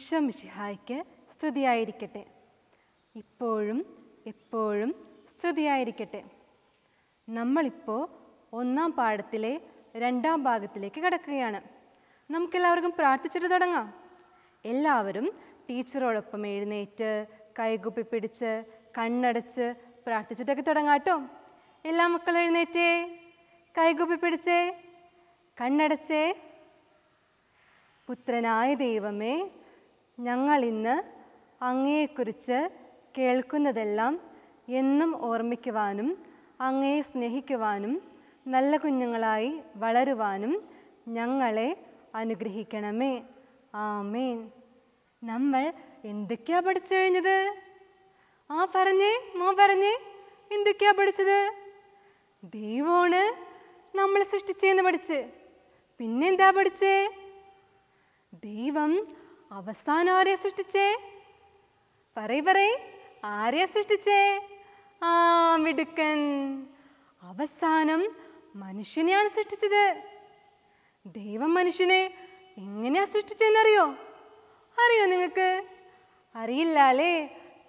ഈശ്വമിഷിഹായ്ക്ക് സ്തുതിയായിരിക്കട്ടെ ഇപ്പോഴും എപ്പോഴും സ്തുതിയായിരിക്കട്ടെ നമ്മളിപ്പോൾ ഒന്നാം പാഠത്തിലെ രണ്ടാം ഭാഗത്തിലേക്ക് കിടക്കുകയാണ് നമുക്കെല്ലാവർക്കും പ്രാർത്ഥിച്ചിട്ട് തുടങ്ങാം എല്ലാവരും ടീച്ചറോടൊപ്പം എഴുന്നേറ്റ് കൈകുപ്പി പിടിച്ച് കണ്ണടച്ച് പ്രാർത്ഥിച്ചിട്ടൊക്കെ തുടങ്ങാട്ടോ എല്ലാ മക്കളും എഴുന്നേറ്റേ കൈകുപ്പി പിടിച്ചേ കണ്ണടച്ചേ പുത്രനായ ദൈവമേ ഞങ്ങൾ ഇന്ന് അങ്ങയെക്കുറിച്ച് കേൾക്കുന്നതെല്ലാം എന്നും ഓർമ്മിക്കുവാനും അങ്ങയെ സ്നേഹിക്കുവാനും നല്ല കുഞ്ഞുങ്ങളായി വളരുവാനും ഞങ്ങളെ അനുഗ്രഹിക്കണമേ ആമേൻ നമ്മൾ എന്തൊക്കെയാ പഠിച്ചു കഴിഞ്ഞത് ആ പറഞ്ഞേ മോ പറഞ്ഞേ എന്തൊക്കെയാ പഠിച്ചത് ദൈവമാണ് നമ്മൾ സൃഷ്ടിച്ചെന്ന് പഠിച്ച് പിന്നെന്താ പഠിച്ചേ ദൈവം അവസാനം ആരെയാ സൃഷ്ടിച്ചേ പറയ് പറയ ആരെയാ സൃഷ്ടിച്ചേ ആ മിടുക്കൻ അവസാനം മനുഷ്യനെയാണ് സൃഷ്ടിച്ചത് ദൈവം മനുഷ്യനെ എങ്ങനെയാ സൃഷ്ടിച്ചെന്നറിയോ അറിയോ നിങ്ങൾക്ക് അറിയില്ല അല്ലേ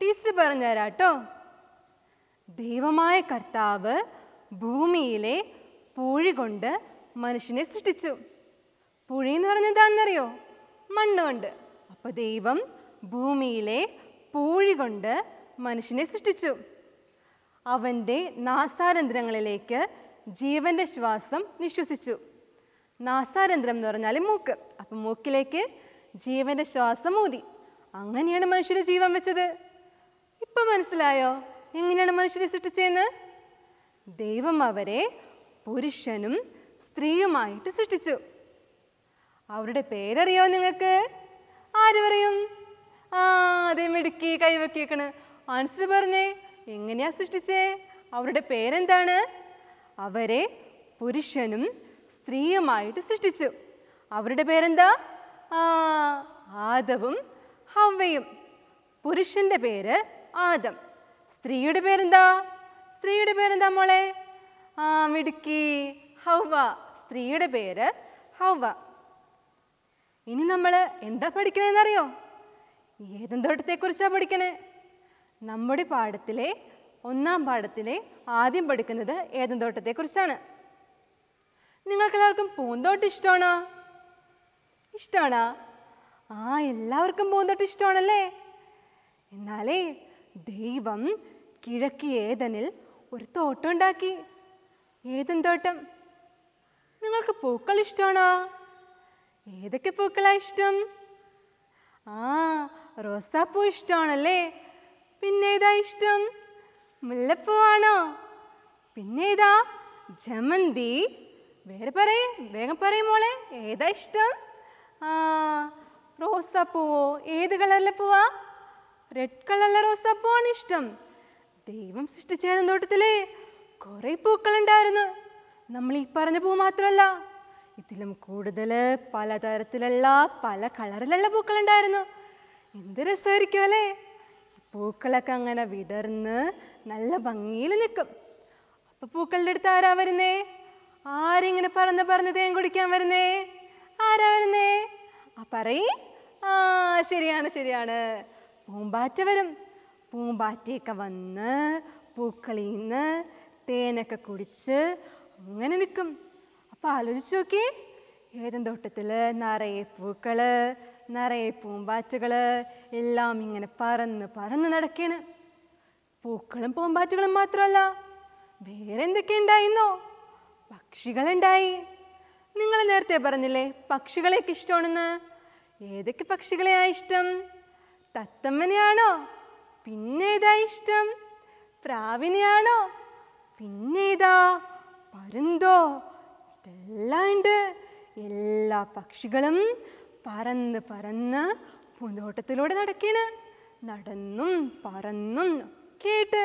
ടീച്ചർ പറഞ്ഞുതരാം ദൈവമായ കർത്താവ് ഭൂമിയിലെ പൂഴി കൊണ്ട് മനുഷ്യനെ സൃഷ്ടിച്ചു പുഴി എന്ന് പറഞ്ഞ എന്താണെന്നറിയോ മണ്ണ് കൊണ്ട് അപ്പോൾ ദൈവം ഭൂമിയിലെ പൂഴി കൊണ്ട് മനുഷ്യനെ സൃഷ്ടിച്ചു അവൻ്റെ നാസാരന്ധ്രങ്ങളിലേക്ക് ജീവൻ്റെ ശ്വാസം നിശ്വസിച്ചു നാസാരന്ധ്രം എന്ന് പറഞ്ഞാൽ മൂക്ക് അപ്പം മൂക്കിലേക്ക് ജീവൻ്റെ ശ്വാസം ഊതി അങ്ങനെയാണ് മനുഷ്യന് ജീവൻ വെച്ചത് ഇപ്പം മനസ്സിലായോ എങ്ങനെയാണ് മനുഷ്യനെ സൃഷ്ടിച്ചതെന്ന് ദൈവം അവരെ പുരുഷനും സ്ത്രീയുമായിട്ട് സൃഷ്ടിച്ചു അവരുടെ പേരറിയോ നിങ്ങൾക്ക് ആര് പറയും ആ അതെ മിടുക്കി കൈവക്കിയേക്കണ് ആൻസർ പറഞ്ഞേ എങ്ങനെയാ സൃഷ്ടിച്ചേ അവരുടെ പേരെന്താണ് അവരെ പുരുഷനും സ്ത്രീയുമായിട്ട് സൃഷ്ടിച്ചു അവരുടെ പേരെന്താ ആ ആദവും ഹവയും പുരുഷന്റെ പേര് ആദം സ്ത്രീയുടെ പേരെന്താ സ്ത്രീയുടെ പേരെന്താ മോളെ ആ മിടുക്കി ഹവ സ്ത്രീയുടെ പേര് ഹവ ഇനി നമ്മൾ എന്താ പഠിക്കണേന്നറിയോ ഏതെന്തോട്ടത്തെക്കുറിച്ചാണ് പഠിക്കണേ നമ്മുടെ പാഠത്തിലെ ഒന്നാം പാഠത്തിലെ ആദ്യം പഠിക്കുന്നത് ഏതെന്തോട്ടത്തെക്കുറിച്ചാണ് നിങ്ങൾക്കെല്ലാവർക്കും പൂന്തോട്ടം ഇഷ്ടമാണോ ഇഷ്ടമാണോ ആ എല്ലാവർക്കും പൂന്തോട്ടം ഇഷ്ടമാണല്ലേ എന്നാലേ ദൈവം കിഴക്ക് ഏതനിൽ ഒരു തോട്ടം ഉണ്ടാക്കി ഏതെന്തോട്ടം നിങ്ങൾക്ക് പൂക്കൾ ഇഷ്ടമാണോ ഏതൊക്കെ പൂക്കളാ ഇഷ്ടം ആ റോസാപ്പൂ ഇഷ്ടമാണല്ലേ പിന്നെ ഇതാ ഇഷ്ടം മുല്ലപ്പൂവാണോ പിന്നെ ഇതാ ജമന്തി വേറെ പറയേ വേഗം പറയും മോളെ ഏതാ ഇഷ്ടം ആ റോസാപ്പൂവോ ഏത് കളറിലെ പൂവാ റെഡ് കളറിലെ റോസാപ്പൂവാണ് ഇഷ്ടം ദൈവം സൃഷ്ടിച്ച തോട്ടത്തിലെ കുറേ പൂക്കളുണ്ടായിരുന്നു നമ്മൾ ഈ പറഞ്ഞ പൂ മാത്രമല്ല ഇതിലും കൂടുതൽ പലതരത്തിലുള്ള പല കളറിലുള്ള പൂക്കളുണ്ടായിരുന്നു എന്ത് രസമായിരിക്കും അല്ലേ പൂക്കളൊക്കെ അങ്ങനെ വിടർന്ന് നല്ല ഭംഗിയിൽ നിൽക്കും അപ്പൊ പൂക്കളുടെ അടുത്ത് ആരാ വരുന്നേ ആരിങ്ങനെ പറന്ന് പറന്ന് തേൻ കുടിക്കാൻ വരുന്നേ ആരാ വരുന്നേ ആ പറയേ ആ ശരിയാണ് ശരിയാണ് പൂമ്പാറ്റ വരും പൂമ്പാറ്റയൊക്കെ വന്ന് പൂക്കളിൽ നിന്ന് തേനൊക്കെ കുടിച്ച് അങ്ങനെ നിൽക്കും അപ്പോൾ ആലോചിച്ച് നോക്കിയേ ഏതെന്തോട്ടത്തിൽ നിറയെ പൂക്കൾ നിറയെ പൂമ്പാറ്റകൾ എല്ലാം ഇങ്ങനെ പറന്ന് പറന്ന് നടക്കുകയാണ് പൂക്കളും പൂമ്പാറ്റകളും മാത്രമല്ല വേറെ എന്തൊക്കെ ഉണ്ടായിരുന്നോ പക്ഷികളുണ്ടായി നിങ്ങൾ നേരത്തെ പറഞ്ഞില്ലേ പക്ഷികളെയൊക്കെ ഇഷ്ടമാണെന്ന് ഏതൊക്കെ പക്ഷികളെയാ ഇഷ്ടം തത്തമ്മനെയാണോ പിന്നെ ഏതാ ഇഷ്ടം പ്രാവിനെയാണോ പിന്നെ ഏതാ പരുന്തോ എല്ലാം ഉണ്ട് എല്ലാ പക്ഷികളും പറന്ന് പറന്ന് പൂന്തോട്ടത്തിലൂടെ നടക്കണ് നടന്നും പറന്നും ഒക്കെയായിട്ട്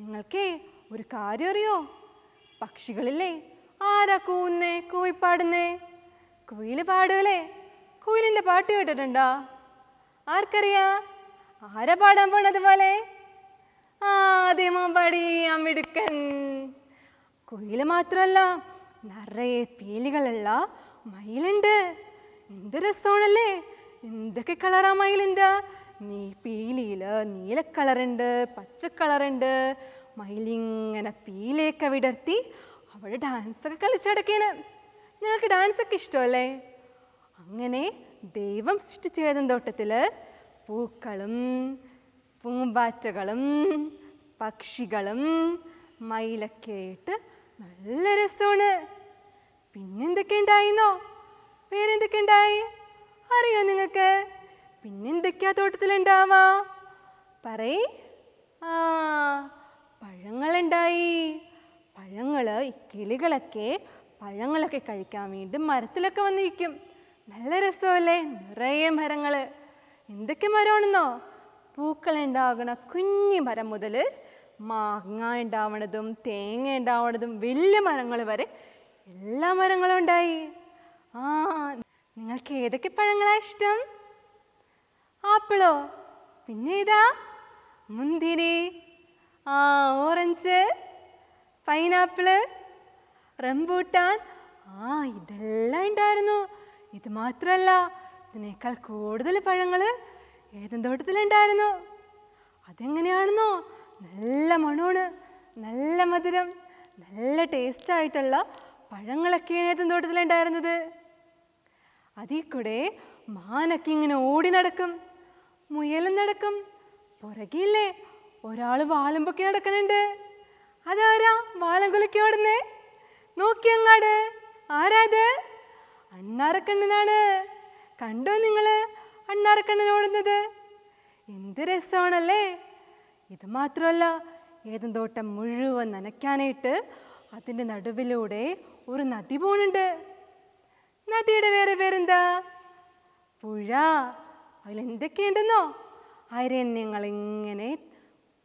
നിങ്ങൾക്ക് ഒരു കാര്യം അറിയോ പക്ഷികളില്ലേ ആരാ കൂന്നേ കൂവി പാടുന്നേ കുയിൽ പാടുമല്ലേ കുയിലിൻ്റെ പാട്ട് കേട്ടിട്ടുണ്ടോ ആർക്കറിയാ ആരാ പാടാൻ പോണത് പോലെ ആദ്യമോ പാടി മിടുക്കൻ കുയിൽ മാത്രമല്ല നിറയെ പീലികളുള്ള മയിലുണ്ട് എന്ത് രസമാണല്ലേ എന്തൊക്കെ കളറാ മയിലുണ്ട് നീ പീലിയിൽ നീല കളറുണ്ട് പച്ച കളറുണ്ട് മയിലിങ്ങനെ പീലയൊക്കെ വിടർത്തി അവൾ ഡാൻസൊക്കെ കളിച്ചു കിടക്കുകയാണ് നിങ്ങൾക്ക് ഡാൻസൊക്കെ ഇഷ്ടമല്ലേ അങ്ങനെ ദൈവം സൃഷ്ടിച്ച തോട്ടത്തിൽ പൂക്കളും പൂമ്പാറ്റകളും പക്ഷികളും മയിലൊക്കെ ആയിട്ട് നല്ല രസമാണ് പിന്നെന്തൊക്കെ ഉണ്ടായിന്നോ വേറെ എന്തൊക്കെ ഉണ്ടായി അറിയോ നിങ്ങൾക്ക് പിന്നെന്തൊക്കെയാ തോട്ടത്തിലുണ്ടാവാ പറയേ ആ പഴങ്ങളുണ്ടായി പഴങ്ങൾ ഈ കിളികളൊക്കെ പഴങ്ങളൊക്കെ കഴിക്കാൻ വേണ്ടി മരത്തിലൊക്കെ വന്നിരിക്കും നല്ല രസമല്ലേ നിറയെ മരങ്ങൾ എന്തൊക്കെ മരമാണെന്നോ പൂക്കളുണ്ടാകുന്ന കുഞ്ഞു മരം മുതൽ മാങ്ങ ഉണ്ടാവണതും തേങ്ങ ഉണ്ടാവണതും വലിയ മരങ്ങൾ വരെ എല്ലാ മരങ്ങളും ഉണ്ടായി ആ നിങ്ങൾക്ക് ഏതൊക്കെ പഴങ്ങളാണ് ഇഷ്ടം ആപ്പിളോ പിന്നെ ഇതാ മുന്തിരി ആ ഓറഞ്ച് പൈനാപ്പിള് റംബൂട്ടാൻ ആ ഇതെല്ലാം ഉണ്ടായിരുന്നു ഇത് മാത്രമല്ല ഇതിനേക്കാൾ കൂടുതൽ പഴങ്ങൾ ഏതും തോട്ടത്തിലുണ്ടായിരുന്നു അതെങ്ങനെയാണെന്നോ നല്ല മണമാണ് നല്ല മധുരം നല്ല ടേസ്റ്റായിട്ടുള്ള പഴങ്ങളൊക്കെ തോട്ടത്തിലുണ്ടായിരുന്നത് അതിൽ കൂടെ മാനൊക്കെ ഇങ്ങനെ ഓടി നടക്കും മുയലും നടക്കും പുറകില്ലേ ഒരാൾ വാലമ്പൊക്കെ നടക്കുന്നുണ്ട് അതാരാ വാലം കുലക്കി ഓടുന്നേ നോക്കി അങ്ങാട് ആരാത് അണ്ണാറക്കണ്ണനാണ് കണ്ടോ നിങ്ങൾ അണ്ണാറക്കണ്ണൻ ഓടുന്നത് എന്ത് രസമാണല്ലേ ഇത് മാത്രമല്ല ഏതും തോട്ടം മുഴുവൻ നനയ്ക്കാനായിട്ട് അതിൻ്റെ നടുവിലൂടെ ഒരു നദി പോണുണ്ട് നദിയുടെ വേറെ പേരെന്താ പുഴ അതിലെന്തൊക്കെയുണ്ടെന്നോ അരണ്യങ്ങൾ ഇങ്ങനെ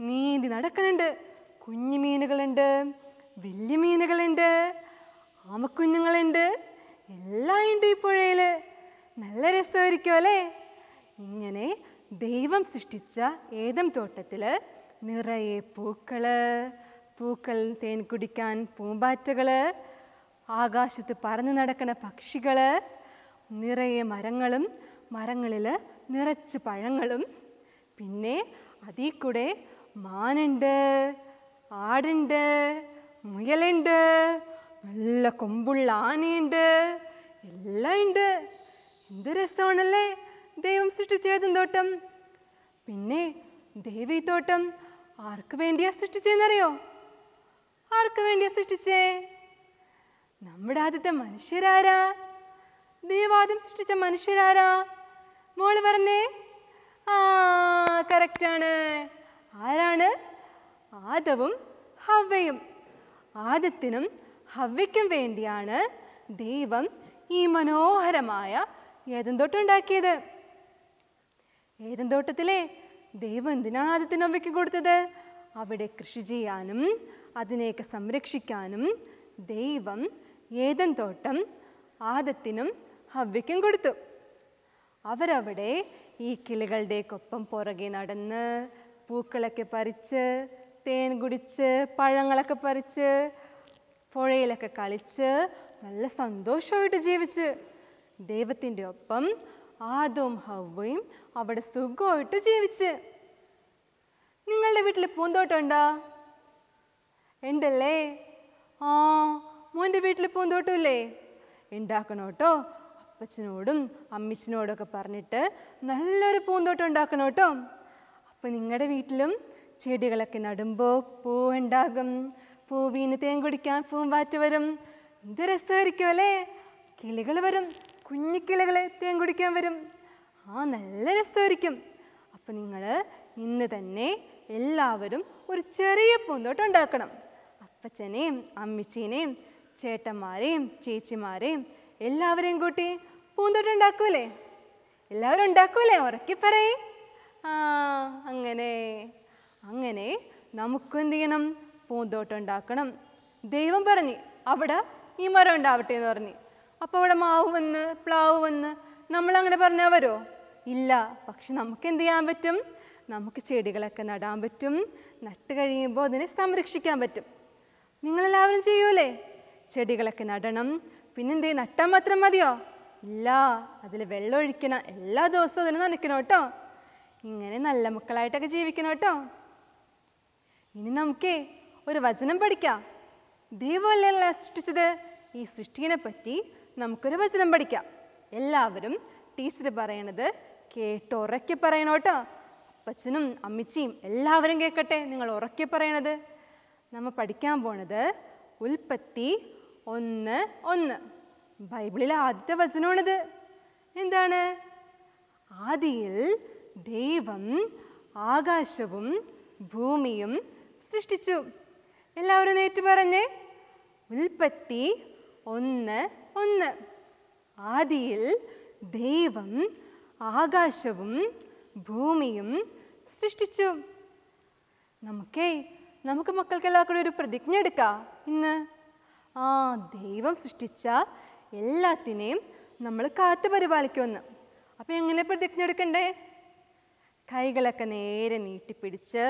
നീന്തി നടക്കുന്നുണ്ട് കുഞ്ഞു മീനുകളുണ്ട് വലിയ മീനുകളുണ്ട് ആമക്കുഞ്ഞുങ്ങളുണ്ട് എല്ലാം ഉണ്ട് ഈ പുഴയിൽ നല്ല രസമായിരിക്കും അല്ലേ ഇങ്ങനെ ദൈവം സൃഷ്ടിച്ച ഏതം തോട്ടത്തിൽ നിറയെ പൂക്കള് പൂക്കൾ തേൻ കുടിക്കാൻ പൂമ്പാറ്റകൾ ആകാശത്ത് പറന്നു നടക്കുന്ന പക്ഷികൾ നിറയെ മരങ്ങളും മരങ്ങളിൽ നിറച്ച് പഴങ്ങളും പിന്നെ അതിൽ കൂടെ മാനുണ്ട് ആടുണ്ട് മുയലുണ്ട് നല്ല കൊമ്പുള്ള ആനയുണ്ട് എല്ലാം ഉണ്ട് എന്ത് രസമാണല്ലേ ദൈവം സൃഷ്ടിച്ചേതും തോട്ടം പിന്നെ തോട്ടം ആർക്ക് വേണ്ടിയാ സൃഷ്ടിച്ചെന്നറിയോ ആർക്ക് വേണ്ടിയാ സൃഷ്ടിച്ചേ നമ്മുടെ ആദ്യത്തെ മനുഷ്യരാരാ ദൈവാദ്യം സൃഷ്ടിച്ച മനുഷ്യരാരാ മോള് പറഞ്ഞേ ആ കറക്റ്റാണ് ആരാണ് ആദവും ഹവയും ആദത്തിനും ഹവയ്ക്കും വേണ്ടിയാണ് ദൈവം ഈ മനോഹരമായ ഏതന്തോട്ടുണ്ടാക്കിയത് ഏതെന്തോട്ടത്തിലെ ദൈവം എന്തിനാണ് ആദ്യത്തിന് അമ്മയ്ക്ക് കൊടുത്തത് അവിടെ കൃഷി ചെയ്യാനും അതിനെയൊക്കെ സംരക്ഷിക്കാനും ദൈവം ഏതൻ തോട്ടം ആദത്തിനും ഹവ്യയ്ക്കും കൊടുത്തു അവരവിടെ ഈ ഒപ്പം പുറകെ നടന്ന് പൂക്കളൊക്കെ പറിച്ച് തേൻ കുടിച്ച് പഴങ്ങളൊക്കെ പറിച്ച് പുഴയിലൊക്കെ കളിച്ച് നല്ല സന്തോഷമായിട്ട് ജീവിച്ച് ദൈവത്തിൻ്റെ ഒപ്പം ആദവും ഹവയും അവിടെ സുഖമായിട്ട് ജീവിച്ച് നിങ്ങളുടെ വീട്ടിൽ പൂന്തോട്ടം ഉണ്ടോ ഉണ്ടല്ലേ ആ മോൻ്റെ വീട്ടിൽ പൂന്തോട്ടമില്ലേ ഉണ്ടാക്കണം കേട്ടോ അപ്പച്ചനോടും അമ്മച്ചിനോടൊക്കെ പറഞ്ഞിട്ട് നല്ലൊരു പൂന്തോട്ടം ഉണ്ടാക്കണം കേട്ടോ അപ്പോൾ നിങ്ങളുടെ വീട്ടിലും ചെടികളൊക്കെ നടുമ്പോൾ പൂ പൂവീന്ന് തേൻ കുടിക്കാൻ പൂമ്പാറ്റ് വരും എന്ത് രസമായിരിക്കും അല്ലേ കിളികൾ വരും കുഞ്ഞു കിളികൾ തേൻ കുടിക്കാൻ വരും ആ നല്ല രസമായിരിക്കും അപ്പോൾ നിങ്ങൾ ഇന്ന് തന്നെ എല്ലാവരും ഒരു ചെറിയ പൂന്തോട്ടം ഉണ്ടാക്കണം അപ്പച്ചനെയും അമ്മച്ചീനെയും ചേട്ടന്മാരെയും ചേച്ചിമാരെയും എല്ലാവരെയും കൂട്ടി പൂന്തോട്ടം ഉണ്ടാക്കൂലേ എല്ലാവരും ഉണ്ടാക്കൂലേ ഉറക്കി പറയേ ആ അങ്ങനെ അങ്ങനെ നമുക്കെന്ത് ചെയ്യണം പൂന്തോട്ടം ഉണ്ടാക്കണം ദൈവം പറഞ്ഞു അവിടെ ഈ മരം ഉണ്ടാവട്ടെ എന്ന് പറഞ്ഞു അപ്പോൾ അവിടെ മാവ് വന്ന് പ്ലാവ് വന്ന് നമ്മളങ്ങനെ പറഞ്ഞാൽ വരുമോ ഇല്ല പക്ഷെ നമുക്ക് എന്ത് ചെയ്യാൻ പറ്റും നമുക്ക് ചെടികളൊക്കെ നടാൻ പറ്റും നട്ട് കഴിയുമ്പോൾ അതിനെ സംരക്ഷിക്കാൻ പറ്റും നിങ്ങളെല്ലാവരും ചെയ്യൂലേ ചെടികളൊക്കെ നടണം പിന്നെന്തേ നട്ടാൽ മാത്രം മതിയോ ഇല്ല അതിൽ വെള്ളം ഒഴിക്കണം എല്ലാ ദിവസവും അതിന് നനയ്ക്കണം കേട്ടോ ഇങ്ങനെ നല്ല മക്കളായിട്ടൊക്കെ ജീവിക്കണം കേട്ടോ ഇനി നമുക്കേ ഒരു വചനം പഠിക്കാം ദൈവമല്ലല്ല സൃഷ്ടിച്ചത് ഈ സൃഷ്ടിനെ പറ്റി നമുക്കൊരു വചനം പഠിക്കാം എല്ലാവരും ടീച്ചർ പറയണത് കേട്ട് ഉറക്കി പറയണം അപ്പച്ചനും അമ്മച്ചിയും എല്ലാവരും കേൾക്കട്ടെ നിങ്ങൾ ഉറക്കി പറയണത് നമ്മൾ പഠിക്കാൻ പോണത് ഉൽപ്പത്തി ഒന്ന് ഒന്ന് ബൈബിളിലെ ആദ്യത്തെ വചനമാണിത് എന്താണ് ആദിയിൽ ദൈവം ആകാശവും ഭൂമിയും സൃഷ്ടിച്ചു എല്ലാവരും നേറ്റ് പറഞ്ഞേ ഉൽപ്പത്തി ഒന്ന് ഒന്ന് ആദിയിൽ ദൈവം ആകാശവും ഭൂമിയും സൃഷ്ടിച്ചു നമുക്കേ നമുക്ക് മക്കൾക്ക് എല്ലാവർക്കും ഒരു പ്രതിജ്ഞ എടുക്കാം ഇന്ന് ആ ദൈവം സൃഷ്ടിച്ച എല്ലാത്തിനെയും നമ്മൾ കാത്ത് പരിപാലിക്കുമെന്ന് അപ്പം എങ്ങനെ പ്രതിജ്ഞ എടുക്കണ്ടേ കൈകളൊക്കെ നേരെ നീട്ടിപ്പിടിച്ച്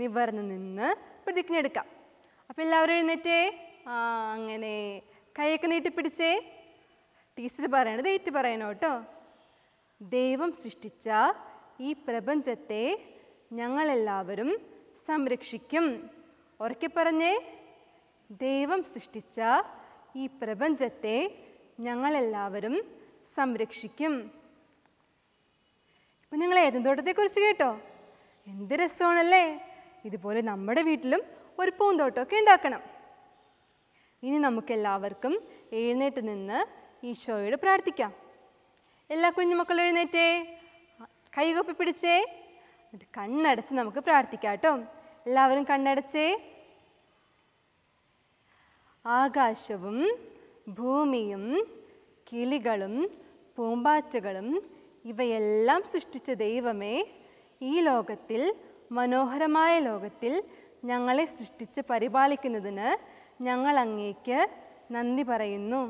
നിവർന്ന് നിന്ന് പ്രതിജ്ഞ എടുക്കാം അപ്പം എല്ലാവരും എഴുന്നേറ്റേ ആ അങ്ങനെ കൈയൊക്കെ നീട്ടിപ്പിടിച്ചേ ടീച്ചർ പറയണത് ഏറ്റു പറയണോ കേട്ടോ ദൈവം സൃഷ്ടിച്ച ഈ പ്രപഞ്ചത്തെ ഞങ്ങളെല്ലാവരും സംരക്ഷിക്കും ഉറക്കെ പറഞ്ഞേ ദൈവം സൃഷ്ടിച്ച ഈ പ്രപഞ്ചത്തെ ഞങ്ങളെല്ലാവരും സംരക്ഷിക്കും ഇപ്പം നിങ്ങൾ ഏതെന്തോട്ടത്തെക്കുറിച്ച് കേട്ടോ എന്ത് രസമാണല്ലേ ഇതുപോലെ നമ്മുടെ വീട്ടിലും ഒരു പൂന്തോട്ടമൊക്കെ ഉണ്ടാക്കണം ഇനി നമുക്കെല്ലാവർക്കും എഴുന്നേറ്റ് നിന്ന് ഈശോയോട് പ്രാർത്ഥിക്കാം എല്ലാ കുഞ്ഞുമക്കളും എഴുന്നേറ്റേ കൈകൊപ്പി പിടിച്ചേ എന്നിട്ട് കണ്ണടച്ച് നമുക്ക് പ്രാർത്ഥിക്കാം കേട്ടോ എല്ലാവരും കണ്ണടച്ചേ ആകാശവും ഭൂമിയും കിളികളും പൂമ്പാറ്റകളും ഇവയെല്ലാം സൃഷ്ടിച്ച ദൈവമേ ഈ ലോകത്തിൽ മനോഹരമായ ലോകത്തിൽ ഞങ്ങളെ സൃഷ്ടിച്ച് പരിപാലിക്കുന്നതിന് ഞങ്ങൾ അങ്ങേക്ക് നന്ദി പറയുന്നു